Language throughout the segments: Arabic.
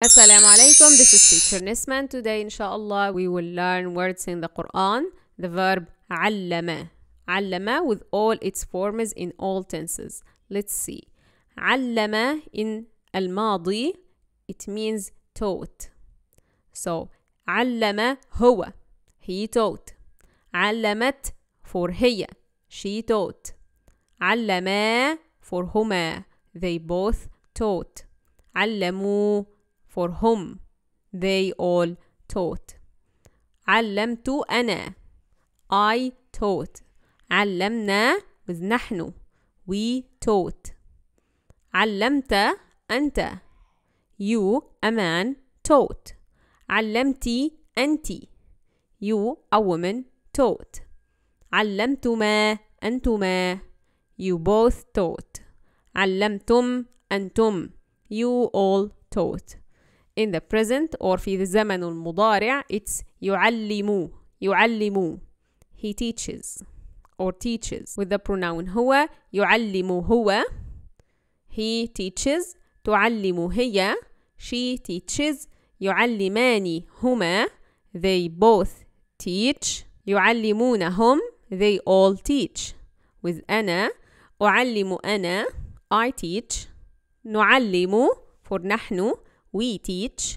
Assalamu alaikum. This is teacher Nisman. Today, inshallah, we will learn words in the Quran. The verb علما. علما with all its forms in all tenses. Let's see. علما in الماضي it means taught. So, علما هو he taught. علمت for هي she taught. علما for هما they both taught. علموا for whom they all taught علمت أنا I taught علمنا with نحن we taught علمت أنت you a man taught علمتي أنت you a woman taught علمتما أنتما you both taught علمتم أنتم you all taught in the present or في الزمن المضارع it's يعلمو يعلمو he teaches or teaches with the pronoun هو يعلم هو he teaches تعلم هي she teaches يعلمان هما they both teach يعلمونهم they all teach with أنا أعلم أنا I teach نعلم for نحن we teach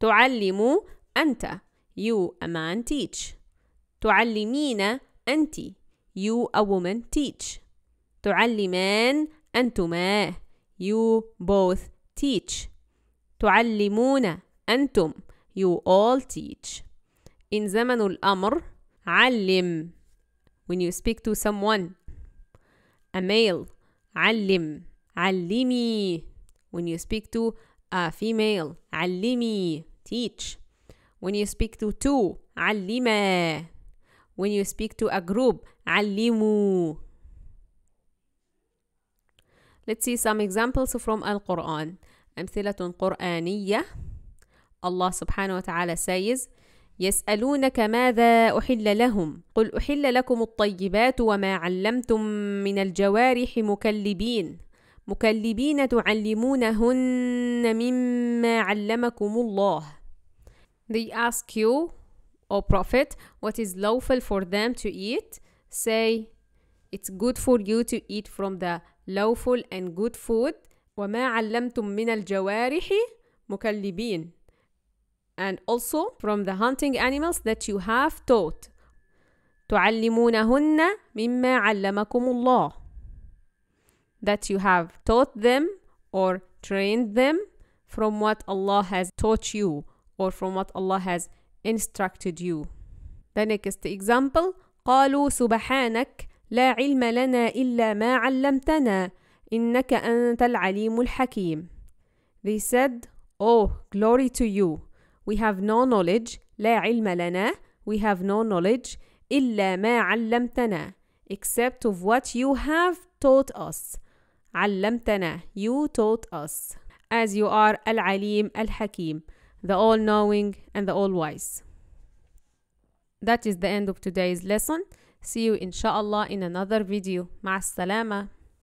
تعلم أنت you a man teach تعلمين أنت you a woman teach تعلمان أنتما you both teach تعلمون أنتم you all teach إن زمن الأمر علم when you speak to someone a male علم علمي when you speak to a female علمي teach when you speak to two علما when you speak to a group علموا Let's see some examples from القرآن أمثلة قرآنية الله سبحانه وتعالى says يسألونك ماذا أحل لهم قل أحل لكم الطيبات وما علمتم من الجوارح مكلبين مكلبين تعلمونهن مما علمكم الله They ask you, O Prophet, what is lawful for them to eat? Say, it's good for you to eat from the lawful and good food وما علمتم من الجوارح مكلبين and also from the hunting animals that you have taught تعلمونهن مما علمكم الله that you have taught them or trained them from what Allah has taught you or from what Allah has instructed you. The next example قالوا سبحانك لا علم لنا إلا ما علمتنا إنك أنت العليم الحكيم. They said, Oh, glory to you. We have no knowledge. لا علم لنا. We have no knowledge. إلا ما علمتنا. Except of what you have taught us. علمتنا you taught us as you are العليم الحكيم the all-knowing and the all-wise that is the end of today's lesson see you inshallah in another video مع السلامة